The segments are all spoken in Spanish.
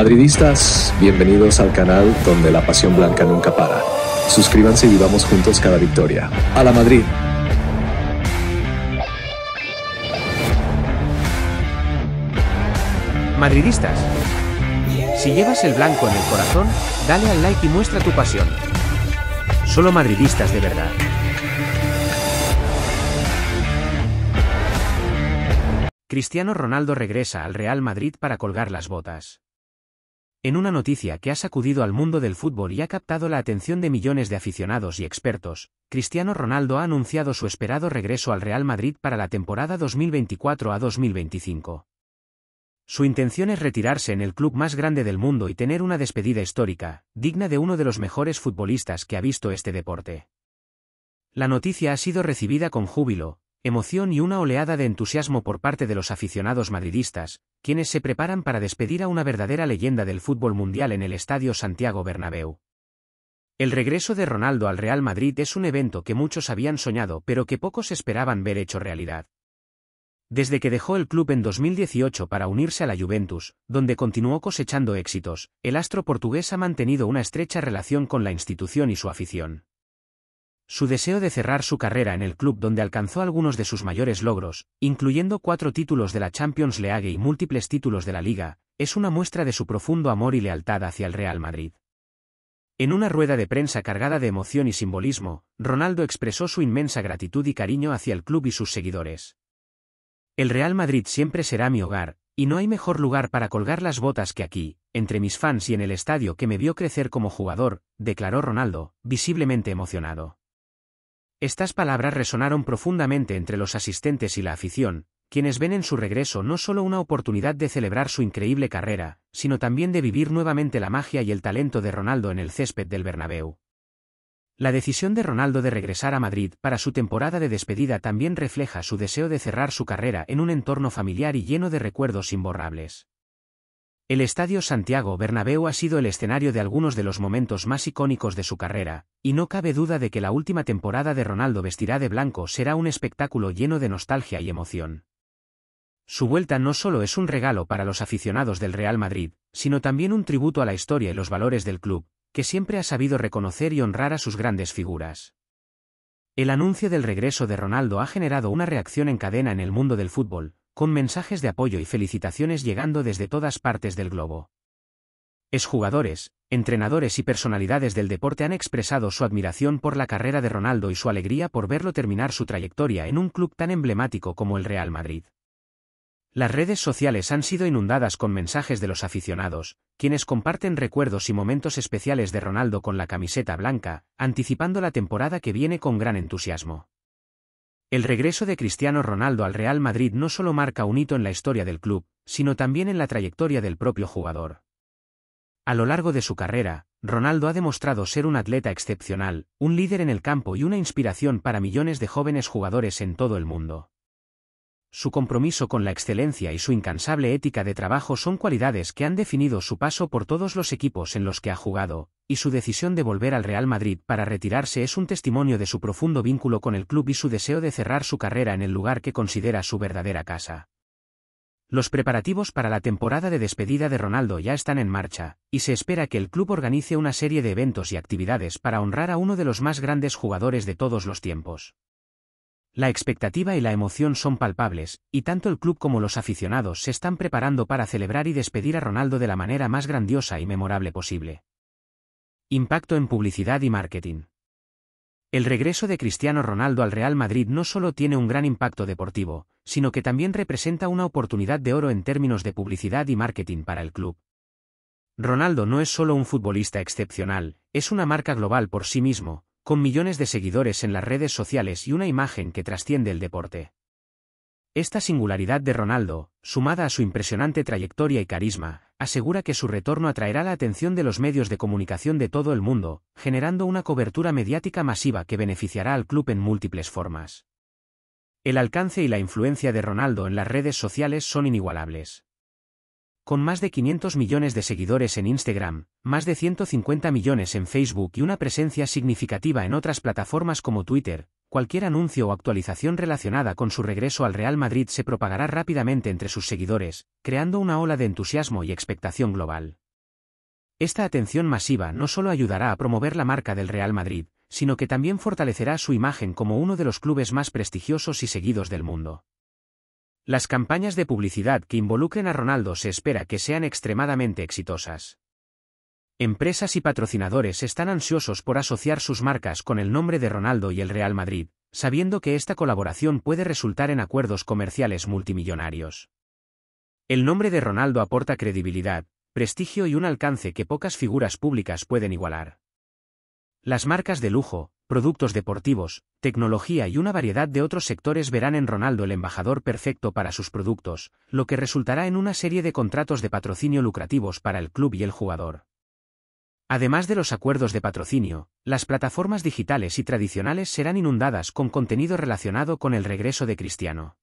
Madridistas, bienvenidos al canal donde la pasión blanca nunca para. Suscríbanse y vivamos juntos cada victoria. ¡A la Madrid! Madridistas, si llevas el blanco en el corazón, dale al like y muestra tu pasión. Solo madridistas de verdad. Cristiano Ronaldo regresa al Real Madrid para colgar las botas. En una noticia que ha sacudido al mundo del fútbol y ha captado la atención de millones de aficionados y expertos, Cristiano Ronaldo ha anunciado su esperado regreso al Real Madrid para la temporada 2024 a 2025. Su intención es retirarse en el club más grande del mundo y tener una despedida histórica, digna de uno de los mejores futbolistas que ha visto este deporte. La noticia ha sido recibida con júbilo, Emoción y una oleada de entusiasmo por parte de los aficionados madridistas, quienes se preparan para despedir a una verdadera leyenda del fútbol mundial en el Estadio Santiago Bernabéu. El regreso de Ronaldo al Real Madrid es un evento que muchos habían soñado pero que pocos esperaban ver hecho realidad. Desde que dejó el club en 2018 para unirse a la Juventus, donde continuó cosechando éxitos, el astro portugués ha mantenido una estrecha relación con la institución y su afición. Su deseo de cerrar su carrera en el club donde alcanzó algunos de sus mayores logros, incluyendo cuatro títulos de la Champions League y múltiples títulos de la Liga, es una muestra de su profundo amor y lealtad hacia el Real Madrid. En una rueda de prensa cargada de emoción y simbolismo, Ronaldo expresó su inmensa gratitud y cariño hacia el club y sus seguidores. El Real Madrid siempre será mi hogar, y no hay mejor lugar para colgar las botas que aquí, entre mis fans y en el estadio que me vio crecer como jugador, declaró Ronaldo, visiblemente emocionado. Estas palabras resonaron profundamente entre los asistentes y la afición, quienes ven en su regreso no solo una oportunidad de celebrar su increíble carrera, sino también de vivir nuevamente la magia y el talento de Ronaldo en el césped del Bernabéu. La decisión de Ronaldo de regresar a Madrid para su temporada de despedida también refleja su deseo de cerrar su carrera en un entorno familiar y lleno de recuerdos imborrables. El Estadio Santiago Bernabéu ha sido el escenario de algunos de los momentos más icónicos de su carrera, y no cabe duda de que la última temporada de Ronaldo vestirá de blanco será un espectáculo lleno de nostalgia y emoción. Su vuelta no solo es un regalo para los aficionados del Real Madrid, sino también un tributo a la historia y los valores del club, que siempre ha sabido reconocer y honrar a sus grandes figuras. El anuncio del regreso de Ronaldo ha generado una reacción en cadena en el mundo del fútbol, con mensajes de apoyo y felicitaciones llegando desde todas partes del globo. Exjugadores, entrenadores y personalidades del deporte han expresado su admiración por la carrera de Ronaldo y su alegría por verlo terminar su trayectoria en un club tan emblemático como el Real Madrid. Las redes sociales han sido inundadas con mensajes de los aficionados, quienes comparten recuerdos y momentos especiales de Ronaldo con la camiseta blanca, anticipando la temporada que viene con gran entusiasmo. El regreso de Cristiano Ronaldo al Real Madrid no solo marca un hito en la historia del club, sino también en la trayectoria del propio jugador. A lo largo de su carrera, Ronaldo ha demostrado ser un atleta excepcional, un líder en el campo y una inspiración para millones de jóvenes jugadores en todo el mundo. Su compromiso con la excelencia y su incansable ética de trabajo son cualidades que han definido su paso por todos los equipos en los que ha jugado, y su decisión de volver al Real Madrid para retirarse es un testimonio de su profundo vínculo con el club y su deseo de cerrar su carrera en el lugar que considera su verdadera casa. Los preparativos para la temporada de despedida de Ronaldo ya están en marcha, y se espera que el club organice una serie de eventos y actividades para honrar a uno de los más grandes jugadores de todos los tiempos. La expectativa y la emoción son palpables, y tanto el club como los aficionados se están preparando para celebrar y despedir a Ronaldo de la manera más grandiosa y memorable posible. Impacto en publicidad y marketing. El regreso de Cristiano Ronaldo al Real Madrid no solo tiene un gran impacto deportivo, sino que también representa una oportunidad de oro en términos de publicidad y marketing para el club. Ronaldo no es solo un futbolista excepcional, es una marca global por sí mismo, con millones de seguidores en las redes sociales y una imagen que trasciende el deporte. Esta singularidad de Ronaldo, sumada a su impresionante trayectoria y carisma, asegura que su retorno atraerá la atención de los medios de comunicación de todo el mundo, generando una cobertura mediática masiva que beneficiará al club en múltiples formas. El alcance y la influencia de Ronaldo en las redes sociales son inigualables. Con más de 500 millones de seguidores en Instagram, más de 150 millones en Facebook y una presencia significativa en otras plataformas como Twitter, cualquier anuncio o actualización relacionada con su regreso al Real Madrid se propagará rápidamente entre sus seguidores, creando una ola de entusiasmo y expectación global. Esta atención masiva no solo ayudará a promover la marca del Real Madrid, sino que también fortalecerá su imagen como uno de los clubes más prestigiosos y seguidos del mundo. Las campañas de publicidad que involucren a Ronaldo se espera que sean extremadamente exitosas. Empresas y patrocinadores están ansiosos por asociar sus marcas con el nombre de Ronaldo y el Real Madrid, sabiendo que esta colaboración puede resultar en acuerdos comerciales multimillonarios. El nombre de Ronaldo aporta credibilidad, prestigio y un alcance que pocas figuras públicas pueden igualar. Las marcas de lujo, productos deportivos, tecnología y una variedad de otros sectores verán en Ronaldo el embajador perfecto para sus productos, lo que resultará en una serie de contratos de patrocinio lucrativos para el club y el jugador. Además de los acuerdos de patrocinio, las plataformas digitales y tradicionales serán inundadas con contenido relacionado con el regreso de Cristiano.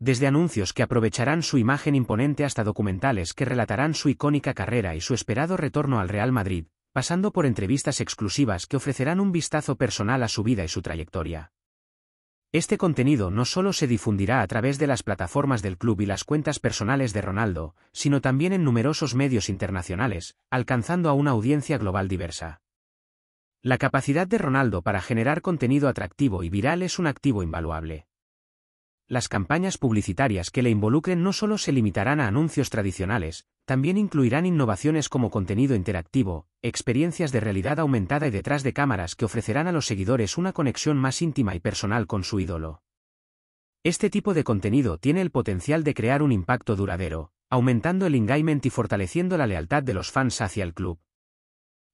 Desde anuncios que aprovecharán su imagen imponente hasta documentales que relatarán su icónica carrera y su esperado retorno al Real Madrid, pasando por entrevistas exclusivas que ofrecerán un vistazo personal a su vida y su trayectoria. Este contenido no solo se difundirá a través de las plataformas del club y las cuentas personales de Ronaldo, sino también en numerosos medios internacionales, alcanzando a una audiencia global diversa. La capacidad de Ronaldo para generar contenido atractivo y viral es un activo invaluable. Las campañas publicitarias que le involucren no solo se limitarán a anuncios tradicionales, también incluirán innovaciones como contenido interactivo, experiencias de realidad aumentada y detrás de cámaras que ofrecerán a los seguidores una conexión más íntima y personal con su ídolo. Este tipo de contenido tiene el potencial de crear un impacto duradero, aumentando el engagement y fortaleciendo la lealtad de los fans hacia el club.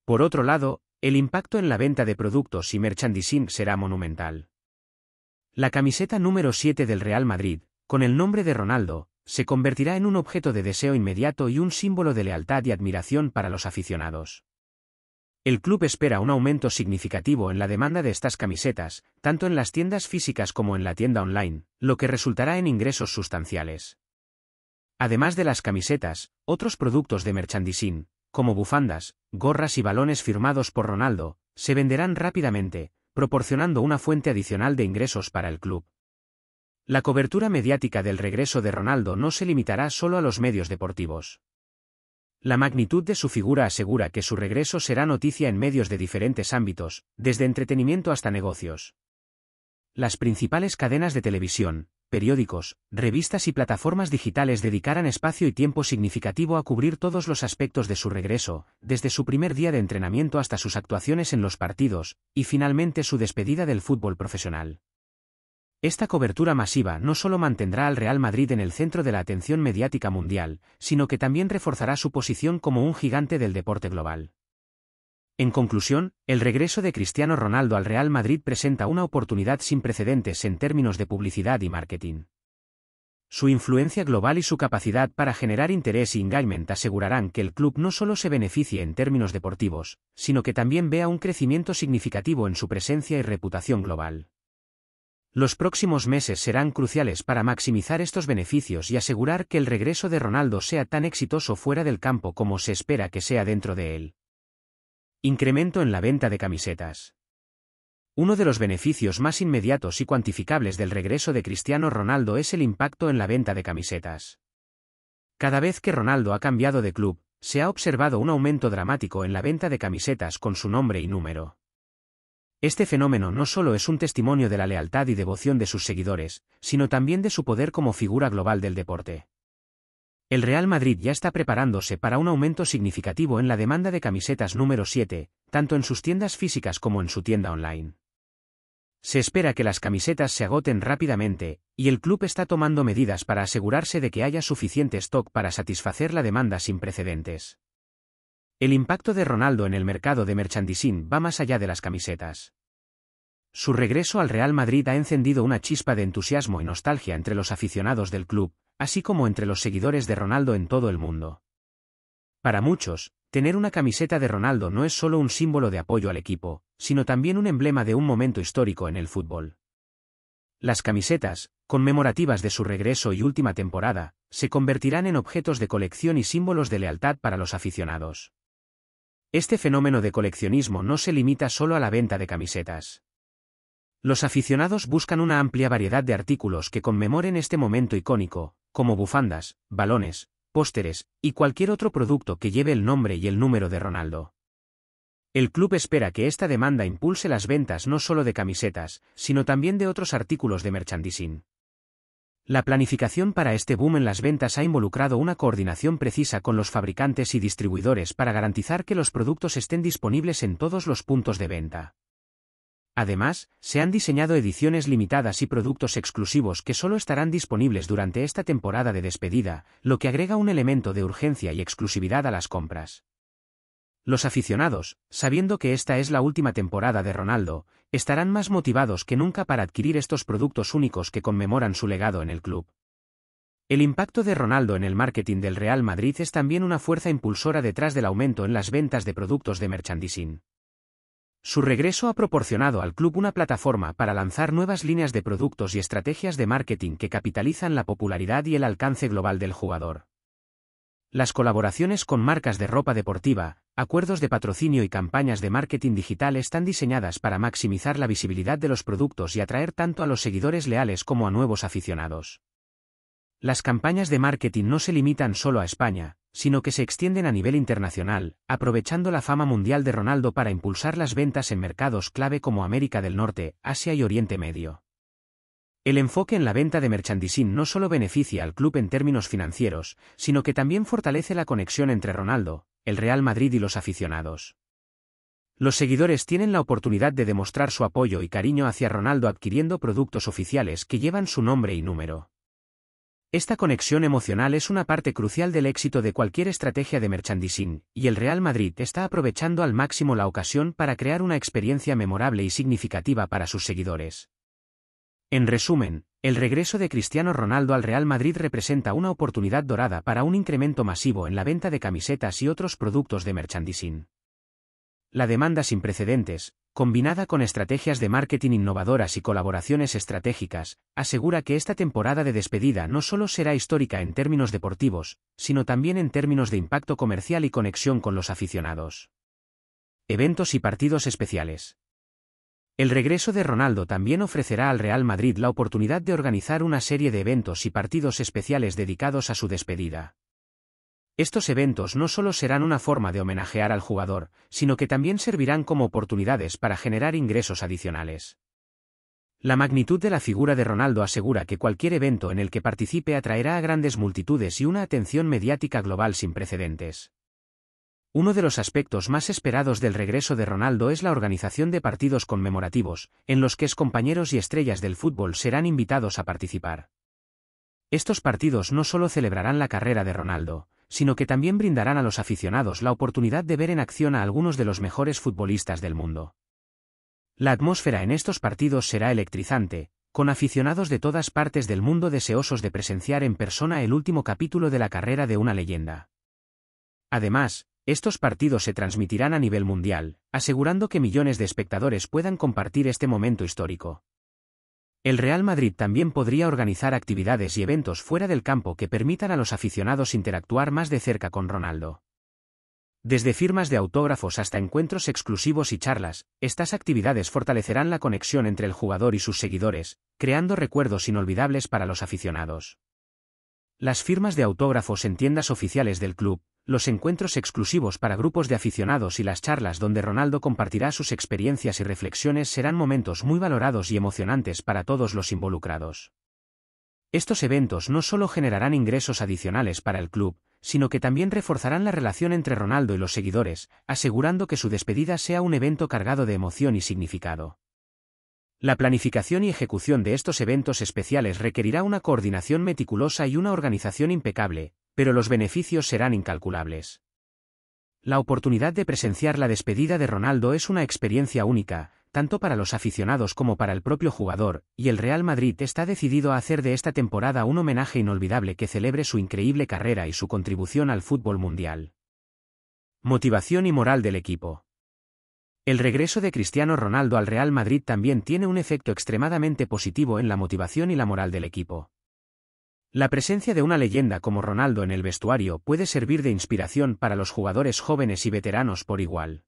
Por otro lado, el impacto en la venta de productos y merchandising será monumental. La camiseta número 7 del Real Madrid, con el nombre de Ronaldo, se convertirá en un objeto de deseo inmediato y un símbolo de lealtad y admiración para los aficionados. El club espera un aumento significativo en la demanda de estas camisetas, tanto en las tiendas físicas como en la tienda online, lo que resultará en ingresos sustanciales. Además de las camisetas, otros productos de merchandising, como bufandas, gorras y balones firmados por Ronaldo, se venderán rápidamente, proporcionando una fuente adicional de ingresos para el club. La cobertura mediática del regreso de Ronaldo no se limitará solo a los medios deportivos. La magnitud de su figura asegura que su regreso será noticia en medios de diferentes ámbitos, desde entretenimiento hasta negocios. Las principales cadenas de televisión, periódicos, revistas y plataformas digitales dedicarán espacio y tiempo significativo a cubrir todos los aspectos de su regreso, desde su primer día de entrenamiento hasta sus actuaciones en los partidos, y finalmente su despedida del fútbol profesional. Esta cobertura masiva no solo mantendrá al Real Madrid en el centro de la atención mediática mundial, sino que también reforzará su posición como un gigante del deporte global. En conclusión, el regreso de Cristiano Ronaldo al Real Madrid presenta una oportunidad sin precedentes en términos de publicidad y marketing. Su influencia global y su capacidad para generar interés y engagement asegurarán que el club no solo se beneficie en términos deportivos, sino que también vea un crecimiento significativo en su presencia y reputación global. Los próximos meses serán cruciales para maximizar estos beneficios y asegurar que el regreso de Ronaldo sea tan exitoso fuera del campo como se espera que sea dentro de él. Incremento en la venta de camisetas. Uno de los beneficios más inmediatos y cuantificables del regreso de Cristiano Ronaldo es el impacto en la venta de camisetas. Cada vez que Ronaldo ha cambiado de club, se ha observado un aumento dramático en la venta de camisetas con su nombre y número. Este fenómeno no solo es un testimonio de la lealtad y devoción de sus seguidores, sino también de su poder como figura global del deporte. El Real Madrid ya está preparándose para un aumento significativo en la demanda de camisetas número 7, tanto en sus tiendas físicas como en su tienda online. Se espera que las camisetas se agoten rápidamente, y el club está tomando medidas para asegurarse de que haya suficiente stock para satisfacer la demanda sin precedentes. El impacto de Ronaldo en el mercado de merchandising va más allá de las camisetas. Su regreso al Real Madrid ha encendido una chispa de entusiasmo y nostalgia entre los aficionados del club, así como entre los seguidores de Ronaldo en todo el mundo. Para muchos, tener una camiseta de Ronaldo no es solo un símbolo de apoyo al equipo, sino también un emblema de un momento histórico en el fútbol. Las camisetas, conmemorativas de su regreso y última temporada, se convertirán en objetos de colección y símbolos de lealtad para los aficionados. Este fenómeno de coleccionismo no se limita solo a la venta de camisetas. Los aficionados buscan una amplia variedad de artículos que conmemoren este momento icónico, como bufandas, balones, pósteres y cualquier otro producto que lleve el nombre y el número de Ronaldo. El club espera que esta demanda impulse las ventas no solo de camisetas, sino también de otros artículos de merchandising. La planificación para este boom en las ventas ha involucrado una coordinación precisa con los fabricantes y distribuidores para garantizar que los productos estén disponibles en todos los puntos de venta. Además, se han diseñado ediciones limitadas y productos exclusivos que solo estarán disponibles durante esta temporada de despedida, lo que agrega un elemento de urgencia y exclusividad a las compras. Los aficionados, sabiendo que esta es la última temporada de Ronaldo, estarán más motivados que nunca para adquirir estos productos únicos que conmemoran su legado en el club. El impacto de Ronaldo en el marketing del Real Madrid es también una fuerza impulsora detrás del aumento en las ventas de productos de merchandising. Su regreso ha proporcionado al club una plataforma para lanzar nuevas líneas de productos y estrategias de marketing que capitalizan la popularidad y el alcance global del jugador. Las colaboraciones con marcas de ropa deportiva, acuerdos de patrocinio y campañas de marketing digital están diseñadas para maximizar la visibilidad de los productos y atraer tanto a los seguidores leales como a nuevos aficionados. Las campañas de marketing no se limitan solo a España, sino que se extienden a nivel internacional, aprovechando la fama mundial de Ronaldo para impulsar las ventas en mercados clave como América del Norte, Asia y Oriente Medio. El enfoque en la venta de merchandising no solo beneficia al club en términos financieros, sino que también fortalece la conexión entre Ronaldo, el Real Madrid y los aficionados. Los seguidores tienen la oportunidad de demostrar su apoyo y cariño hacia Ronaldo adquiriendo productos oficiales que llevan su nombre y número. Esta conexión emocional es una parte crucial del éxito de cualquier estrategia de merchandising, y el Real Madrid está aprovechando al máximo la ocasión para crear una experiencia memorable y significativa para sus seguidores. En resumen, el regreso de Cristiano Ronaldo al Real Madrid representa una oportunidad dorada para un incremento masivo en la venta de camisetas y otros productos de merchandising. La demanda sin precedentes, combinada con estrategias de marketing innovadoras y colaboraciones estratégicas, asegura que esta temporada de despedida no solo será histórica en términos deportivos, sino también en términos de impacto comercial y conexión con los aficionados. Eventos y partidos especiales. El regreso de Ronaldo también ofrecerá al Real Madrid la oportunidad de organizar una serie de eventos y partidos especiales dedicados a su despedida. Estos eventos no solo serán una forma de homenajear al jugador, sino que también servirán como oportunidades para generar ingresos adicionales. La magnitud de la figura de Ronaldo asegura que cualquier evento en el que participe atraerá a grandes multitudes y una atención mediática global sin precedentes. Uno de los aspectos más esperados del regreso de Ronaldo es la organización de partidos conmemorativos, en los que ex compañeros y estrellas del fútbol serán invitados a participar. Estos partidos no solo celebrarán la carrera de Ronaldo, sino que también brindarán a los aficionados la oportunidad de ver en acción a algunos de los mejores futbolistas del mundo. La atmósfera en estos partidos será electrizante, con aficionados de todas partes del mundo deseosos de presenciar en persona el último capítulo de la carrera de una leyenda. Además, estos partidos se transmitirán a nivel mundial, asegurando que millones de espectadores puedan compartir este momento histórico. El Real Madrid también podría organizar actividades y eventos fuera del campo que permitan a los aficionados interactuar más de cerca con Ronaldo. Desde firmas de autógrafos hasta encuentros exclusivos y charlas, estas actividades fortalecerán la conexión entre el jugador y sus seguidores, creando recuerdos inolvidables para los aficionados. Las firmas de autógrafos en tiendas oficiales del club, los encuentros exclusivos para grupos de aficionados y las charlas donde Ronaldo compartirá sus experiencias y reflexiones serán momentos muy valorados y emocionantes para todos los involucrados. Estos eventos no solo generarán ingresos adicionales para el club, sino que también reforzarán la relación entre Ronaldo y los seguidores, asegurando que su despedida sea un evento cargado de emoción y significado. La planificación y ejecución de estos eventos especiales requerirá una coordinación meticulosa y una organización impecable, pero los beneficios serán incalculables. La oportunidad de presenciar la despedida de Ronaldo es una experiencia única, tanto para los aficionados como para el propio jugador, y el Real Madrid está decidido a hacer de esta temporada un homenaje inolvidable que celebre su increíble carrera y su contribución al fútbol mundial. Motivación y moral del equipo. El regreso de Cristiano Ronaldo al Real Madrid también tiene un efecto extremadamente positivo en la motivación y la moral del equipo. La presencia de una leyenda como Ronaldo en el vestuario puede servir de inspiración para los jugadores jóvenes y veteranos por igual.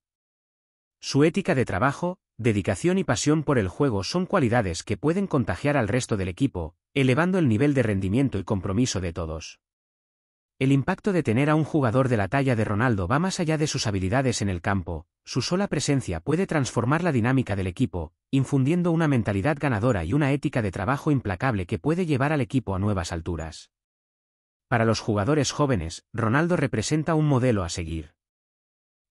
Su ética de trabajo, dedicación y pasión por el juego son cualidades que pueden contagiar al resto del equipo, elevando el nivel de rendimiento y compromiso de todos. El impacto de tener a un jugador de la talla de Ronaldo va más allá de sus habilidades en el campo, su sola presencia puede transformar la dinámica del equipo, infundiendo una mentalidad ganadora y una ética de trabajo implacable que puede llevar al equipo a nuevas alturas. Para los jugadores jóvenes, Ronaldo representa un modelo a seguir.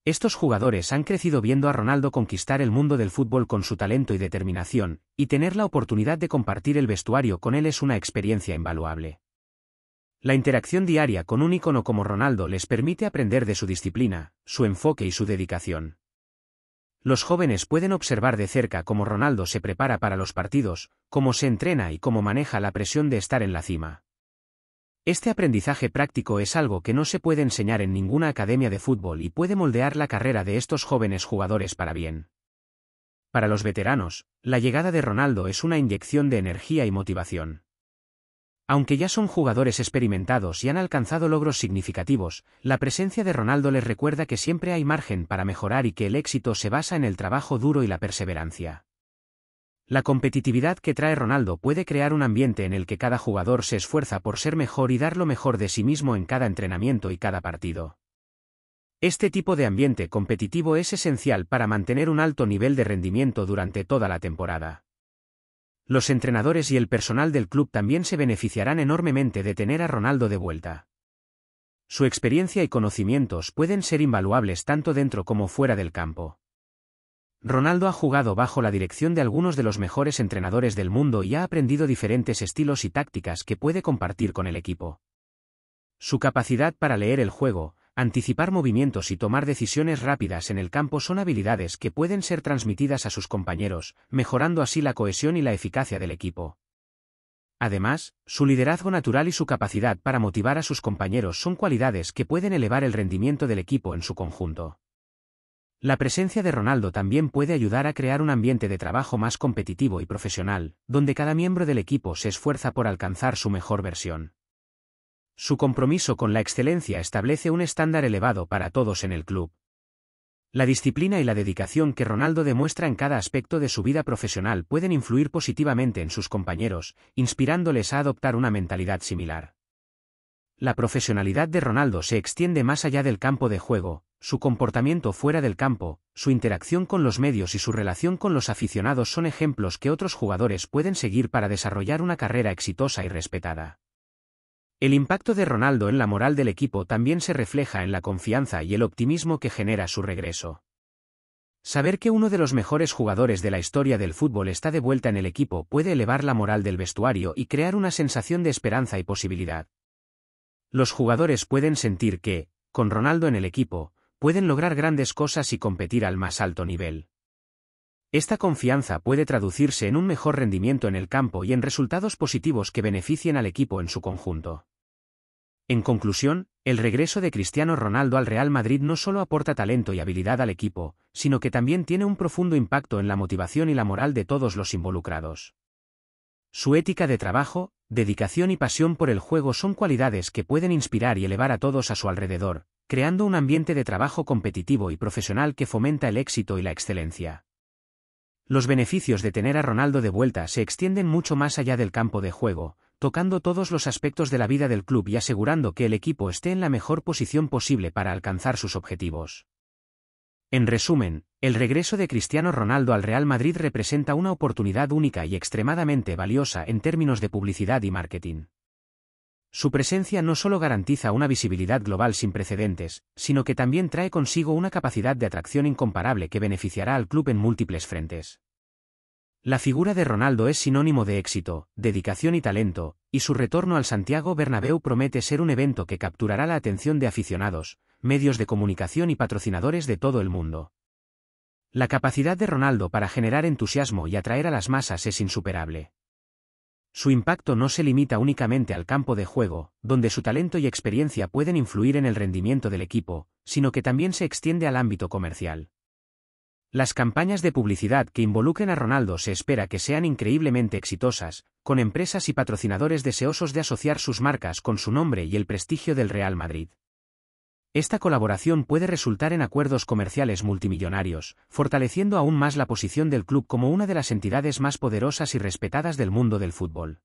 Estos jugadores han crecido viendo a Ronaldo conquistar el mundo del fútbol con su talento y determinación, y tener la oportunidad de compartir el vestuario con él es una experiencia invaluable. La interacción diaria con un ícono como Ronaldo les permite aprender de su disciplina, su enfoque y su dedicación. Los jóvenes pueden observar de cerca cómo Ronaldo se prepara para los partidos, cómo se entrena y cómo maneja la presión de estar en la cima. Este aprendizaje práctico es algo que no se puede enseñar en ninguna academia de fútbol y puede moldear la carrera de estos jóvenes jugadores para bien. Para los veteranos, la llegada de Ronaldo es una inyección de energía y motivación. Aunque ya son jugadores experimentados y han alcanzado logros significativos, la presencia de Ronaldo les recuerda que siempre hay margen para mejorar y que el éxito se basa en el trabajo duro y la perseverancia. La competitividad que trae Ronaldo puede crear un ambiente en el que cada jugador se esfuerza por ser mejor y dar lo mejor de sí mismo en cada entrenamiento y cada partido. Este tipo de ambiente competitivo es esencial para mantener un alto nivel de rendimiento durante toda la temporada. Los entrenadores y el personal del club también se beneficiarán enormemente de tener a Ronaldo de vuelta. Su experiencia y conocimientos pueden ser invaluables tanto dentro como fuera del campo. Ronaldo ha jugado bajo la dirección de algunos de los mejores entrenadores del mundo y ha aprendido diferentes estilos y tácticas que puede compartir con el equipo. Su capacidad para leer el juego, Anticipar movimientos y tomar decisiones rápidas en el campo son habilidades que pueden ser transmitidas a sus compañeros, mejorando así la cohesión y la eficacia del equipo. Además, su liderazgo natural y su capacidad para motivar a sus compañeros son cualidades que pueden elevar el rendimiento del equipo en su conjunto. La presencia de Ronaldo también puede ayudar a crear un ambiente de trabajo más competitivo y profesional, donde cada miembro del equipo se esfuerza por alcanzar su mejor versión. Su compromiso con la excelencia establece un estándar elevado para todos en el club. La disciplina y la dedicación que Ronaldo demuestra en cada aspecto de su vida profesional pueden influir positivamente en sus compañeros, inspirándoles a adoptar una mentalidad similar. La profesionalidad de Ronaldo se extiende más allá del campo de juego, su comportamiento fuera del campo, su interacción con los medios y su relación con los aficionados son ejemplos que otros jugadores pueden seguir para desarrollar una carrera exitosa y respetada. El impacto de Ronaldo en la moral del equipo también se refleja en la confianza y el optimismo que genera su regreso. Saber que uno de los mejores jugadores de la historia del fútbol está de vuelta en el equipo puede elevar la moral del vestuario y crear una sensación de esperanza y posibilidad. Los jugadores pueden sentir que, con Ronaldo en el equipo, pueden lograr grandes cosas y competir al más alto nivel. Esta confianza puede traducirse en un mejor rendimiento en el campo y en resultados positivos que beneficien al equipo en su conjunto. En conclusión, el regreso de Cristiano Ronaldo al Real Madrid no solo aporta talento y habilidad al equipo, sino que también tiene un profundo impacto en la motivación y la moral de todos los involucrados. Su ética de trabajo, dedicación y pasión por el juego son cualidades que pueden inspirar y elevar a todos a su alrededor, creando un ambiente de trabajo competitivo y profesional que fomenta el éxito y la excelencia. Los beneficios de tener a Ronaldo de vuelta se extienden mucho más allá del campo de juego, tocando todos los aspectos de la vida del club y asegurando que el equipo esté en la mejor posición posible para alcanzar sus objetivos. En resumen, el regreso de Cristiano Ronaldo al Real Madrid representa una oportunidad única y extremadamente valiosa en términos de publicidad y marketing. Su presencia no solo garantiza una visibilidad global sin precedentes, sino que también trae consigo una capacidad de atracción incomparable que beneficiará al club en múltiples frentes. La figura de Ronaldo es sinónimo de éxito, dedicación y talento, y su retorno al Santiago Bernabéu promete ser un evento que capturará la atención de aficionados, medios de comunicación y patrocinadores de todo el mundo. La capacidad de Ronaldo para generar entusiasmo y atraer a las masas es insuperable su impacto no se limita únicamente al campo de juego, donde su talento y experiencia pueden influir en el rendimiento del equipo, sino que también se extiende al ámbito comercial. Las campañas de publicidad que involucren a Ronaldo se espera que sean increíblemente exitosas, con empresas y patrocinadores deseosos de asociar sus marcas con su nombre y el prestigio del Real Madrid. Esta colaboración puede resultar en acuerdos comerciales multimillonarios, fortaleciendo aún más la posición del club como una de las entidades más poderosas y respetadas del mundo del fútbol.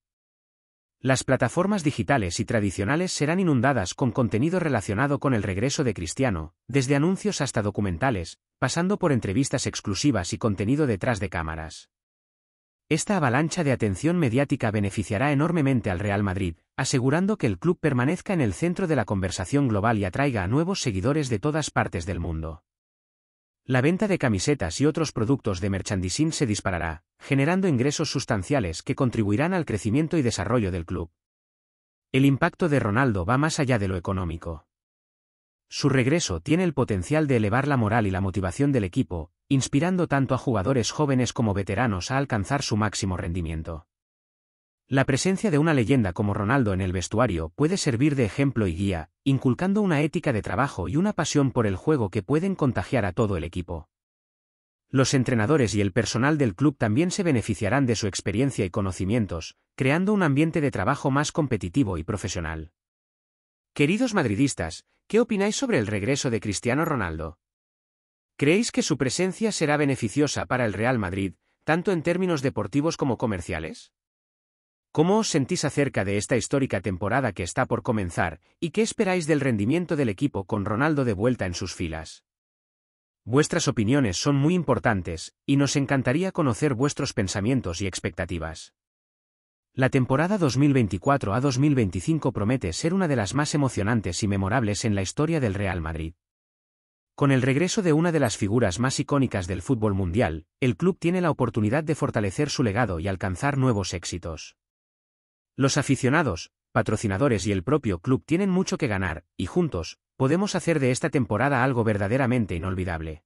Las plataformas digitales y tradicionales serán inundadas con contenido relacionado con el regreso de Cristiano, desde anuncios hasta documentales, pasando por entrevistas exclusivas y contenido detrás de cámaras. Esta avalancha de atención mediática beneficiará enormemente al Real Madrid, asegurando que el club permanezca en el centro de la conversación global y atraiga a nuevos seguidores de todas partes del mundo. La venta de camisetas y otros productos de merchandising se disparará, generando ingresos sustanciales que contribuirán al crecimiento y desarrollo del club. El impacto de Ronaldo va más allá de lo económico. Su regreso tiene el potencial de elevar la moral y la motivación del equipo, inspirando tanto a jugadores jóvenes como veteranos a alcanzar su máximo rendimiento. La presencia de una leyenda como Ronaldo en el vestuario puede servir de ejemplo y guía, inculcando una ética de trabajo y una pasión por el juego que pueden contagiar a todo el equipo. Los entrenadores y el personal del club también se beneficiarán de su experiencia y conocimientos, creando un ambiente de trabajo más competitivo y profesional. Queridos madridistas, ¿qué opináis sobre el regreso de Cristiano Ronaldo? ¿Creéis que su presencia será beneficiosa para el Real Madrid, tanto en términos deportivos como comerciales? ¿Cómo os sentís acerca de esta histórica temporada que está por comenzar, y qué esperáis del rendimiento del equipo con Ronaldo de vuelta en sus filas? Vuestras opiniones son muy importantes, y nos encantaría conocer vuestros pensamientos y expectativas. La temporada 2024 a 2025 promete ser una de las más emocionantes y memorables en la historia del Real Madrid. Con el regreso de una de las figuras más icónicas del fútbol mundial, el club tiene la oportunidad de fortalecer su legado y alcanzar nuevos éxitos. Los aficionados, patrocinadores y el propio club tienen mucho que ganar, y juntos, podemos hacer de esta temporada algo verdaderamente inolvidable.